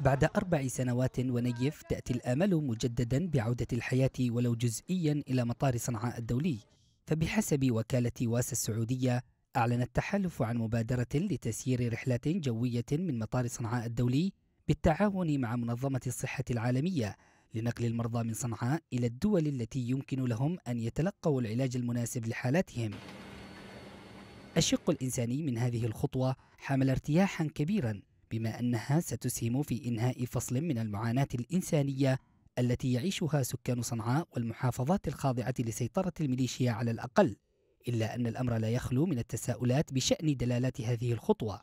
بعد أربع سنوات ونيف تأتي الآمل مجددا بعودة الحياة ولو جزئيا إلى مطار صنعاء الدولي فبحسب وكالة واسا السعودية أعلن التحالف عن مبادرة لتسيير رحلات جوية من مطار صنعاء الدولي بالتعاون مع منظمة الصحة العالمية لنقل المرضى من صنعاء إلى الدول التي يمكن لهم أن يتلقوا العلاج المناسب لحالاتهم الشق الإنساني من هذه الخطوة حمل ارتياحا كبيرا بما أنها ستسهم في إنهاء فصل من المعاناة الإنسانية التي يعيشها سكان صنعاء والمحافظات الخاضعة لسيطرة الميليشيا على الأقل إلا أن الأمر لا يخلو من التساؤلات بشأن دلالات هذه الخطوة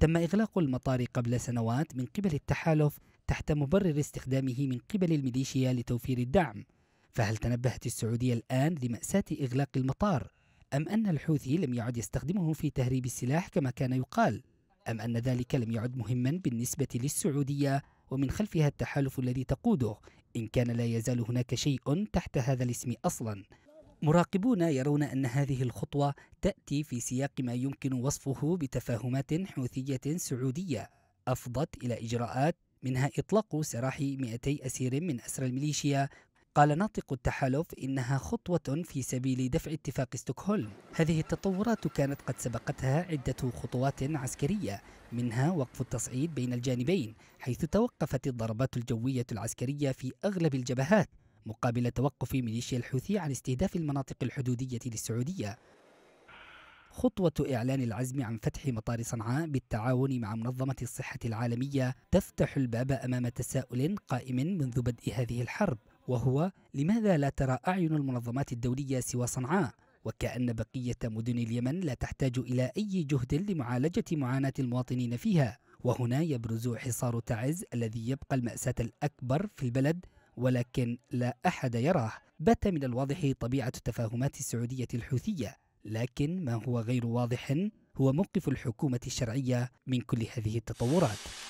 تم إغلاق المطار قبل سنوات من قبل التحالف تحت مبرر استخدامه من قبل الميليشيا لتوفير الدعم فهل تنبهت السعودية الآن لمأساة إغلاق المطار؟ أم أن الحوثي لم يعد يستخدمه في تهريب السلاح كما كان يقال؟ أم أن ذلك لم يعد مهما بالنسبة للسعودية ومن خلفها التحالف الذي تقوده إن كان لا يزال هناك شيء تحت هذا الاسم أصلا مراقبون يرون أن هذه الخطوة تأتي في سياق ما يمكن وصفه بتفاهمات حوثية سعودية أفضت إلى إجراءات منها إطلاق سراح 200 أسير من أسرى الميليشيا قال ناطق التحالف إنها خطوة في سبيل دفع اتفاق ستوكهولم هذه التطورات كانت قد سبقتها عدة خطوات عسكرية منها وقف التصعيد بين الجانبين حيث توقفت الضربات الجوية العسكرية في أغلب الجبهات مقابل توقف ميليشيا الحوثي عن استهداف المناطق الحدودية للسعودية خطوة إعلان العزم عن فتح مطار صنعاء بالتعاون مع منظمة الصحة العالمية تفتح الباب أمام تساؤل قائم منذ بدء هذه الحرب وهو لماذا لا ترى أعين المنظمات الدولية سوى صنعاء وكأن بقية مدن اليمن لا تحتاج إلى أي جهد لمعالجة معاناة المواطنين فيها وهنا يبرز حصار تعز الذي يبقى المأساة الأكبر في البلد ولكن لا أحد يراه بات من الواضح طبيعة التفاهمات السعودية الحوثية لكن ما هو غير واضح هو موقف الحكومة الشرعية من كل هذه التطورات